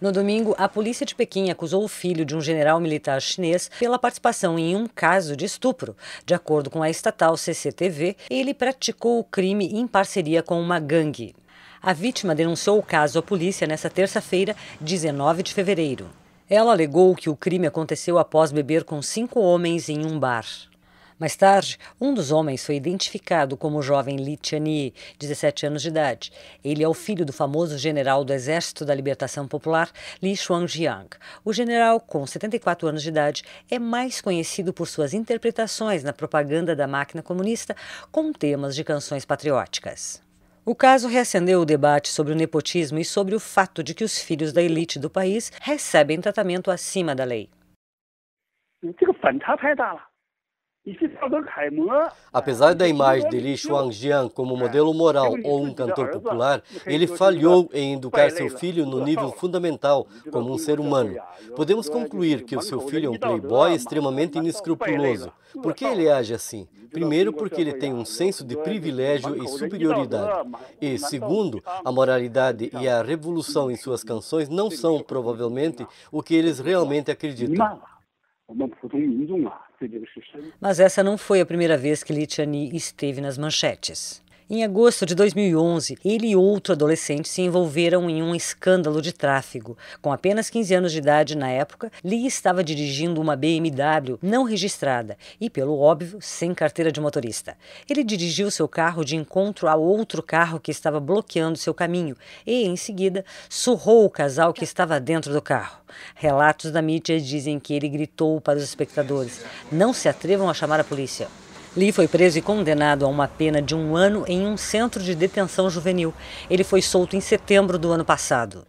No domingo, a polícia de Pequim acusou o filho de um general militar chinês pela participação em um caso de estupro. De acordo com a estatal CCTV, ele praticou o crime em parceria com uma gangue. A vítima denunciou o caso à polícia nesta terça-feira, 19 de fevereiro. Ela alegou que o crime aconteceu após beber com cinco homens em um bar. Mais tarde, um dos homens foi identificado como o jovem Li Tiani, 17 anos de idade. Ele é o filho do famoso general do Exército da Libertação Popular, Li Xuanjiang. O general, com 74 anos de idade, é mais conhecido por suas interpretações na propaganda da máquina comunista com temas de canções patrióticas. O caso reacendeu o debate sobre o nepotismo e sobre o fato de que os filhos da elite do país recebem tratamento acima da lei. Hum, Apesar da imagem de Li Xuanjiang como modelo moral ou um cantor popular, ele falhou em educar seu filho no nível fundamental, como um ser humano. Podemos concluir que o seu filho é um playboy extremamente inescrupuloso. Por que ele age assim? Primeiro, porque ele tem um senso de privilégio e superioridade. E, segundo, a moralidade e a revolução em suas canções não são, provavelmente, o que eles realmente acreditam. É Mas essa não foi a primeira vez que Litiani esteve nas manchetes. Em agosto de 2011, ele e outro adolescente se envolveram em um escândalo de tráfego. Com apenas 15 anos de idade na época, Lee estava dirigindo uma BMW não registrada e, pelo óbvio, sem carteira de motorista. Ele dirigiu seu carro de encontro a outro carro que estava bloqueando seu caminho e, em seguida, surrou o casal que estava dentro do carro. Relatos da mídia dizem que ele gritou para os espectadores: Não se atrevam a chamar a polícia. Lee foi preso e condenado a uma pena de um ano em um centro de detenção juvenil. Ele foi solto em setembro do ano passado.